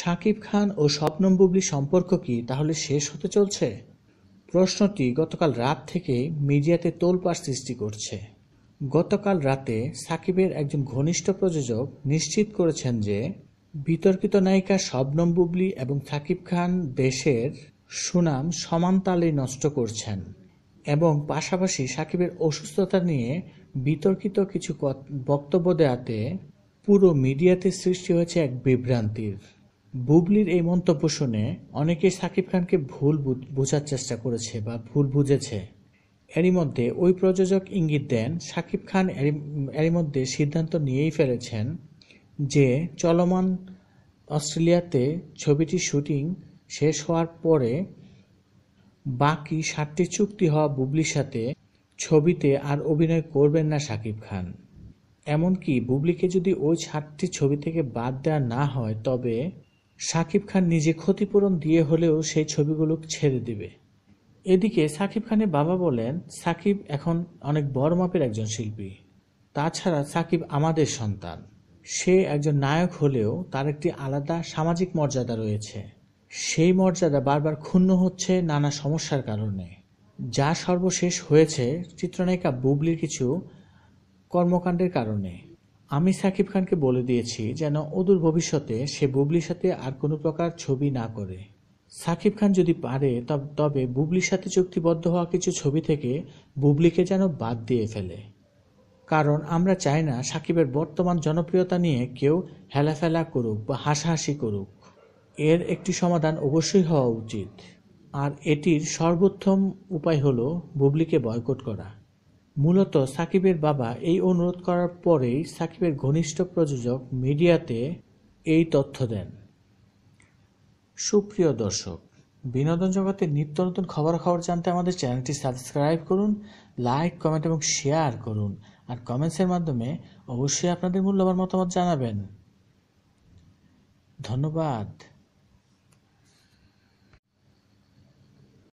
সাকিব খান ও স্বপ্নম বুবলি সম্পর্ক কি তাহলে শেষ হতে চলছে প্রশ্নটি গতকাল রাত থেকে মিডিয়াতে তোলপাড় সৃষ্টি করছে গতকাল রাতে সাকিবের একজন ঘনিষ্ঠ প্রযোজক নিশ্চিত করেছেন যে বিতর্কিত নায়িকা শবনম বুবলি এবং সাকিব খান দেশের সুনাম সমানতালে নষ্ট করছেন এবং পাশাপাশি সাকিবের অসুস্থতা নিয়ে বিতর্কিত কিছু বক্তব্য দেওয়াতে পুরো মিডিয়াতে সৃষ্টি হয়েছে এক বিভ্রান্তির বুবলির এই মন্তব্য শুনে অনেকেই সাকিব খানকে ভুল বোঝার চেষ্টা করেছে বা ভুল বুঝেছে এরই মধ্যে ওই প্রযোজক ইঙ্গিত দেন সাকিব খান এরই মধ্যে সিদ্ধান্ত নিয়েই ফেলেছেন যে চলমান অস্ট্রেলিয়াতে ছবিটির শুটিং শেষ হওয়ার পরে বাকি সাতটি চুক্তি হওয়া বুবলির সাথে ছবিতে আর অভিনয় করবেন না সাকিব খান এমনকি বুবলিকে যদি ওই সাতটি ছবি থেকে বাদ দেওয়া না হয় তবে সাকিব খান নিজে ক্ষতিপূরণ দিয়ে হলেও সেই ছবিগুলো ছেড়ে দেবে এদিকে সাকিব খানের বাবা বলেন সাকিব এখন অনেক বড় মাপের একজন শিল্পী তাছাড়া সাকিব আমাদের সন্তান সে একজন নায়ক হলেও তার একটি আলাদা সামাজিক মর্যাদা রয়েছে সেই মর্যাদা বারবার ক্ষুণ্ণ হচ্ছে নানা সমস্যার কারণে যা সর্বশেষ হয়েছে চিত্রনায়িকা বুবলির কিছু কর্মকাণ্ডের কারণে আমি সাকিব খানকে বলে দিয়েছি যেন অদূর ভবিষ্যতে সে বুবলির সাথে আর কোনো প্রকার ছবি না করে সাকিব খান যদি পারে তবে বুবলির সাথে চুক্তিবদ্ধ হওয়া কিছু ছবি থেকে বুবলিকে যেন বাদ দিয়ে ফেলে কারণ আমরা চাই না সাকিবের বর্তমান জনপ্রিয়তা নিয়ে কেউ হেলাফেলা করুক বা হাসাহাসি করুক এর একটি সমাধান অবশ্যই হওয়া উচিত আর এটির সর্বোত্তম উপায় হলো বুবলিকে বয়কট করা মূলত সাকিবের বাবা এই অনুরোধ করার পরেই সাকিবের ঘনিষ্ঠ প্রযোজক মিডিয়াতে এই তথ্য দেন সুপ্রিয় দর্শক বিনোদন জগতের নিত্য নতুন খবরাখবর জানতে আমাদের চ্যানেলটি সাবস্ক্রাইব করুন লাইক কমেন্ট এবং শেয়ার করুন আর কমেন্টসের মাধ্যমে অবশ্যই আপনাদের মূল্যবান মতামত জানাবেন ধন্যবাদ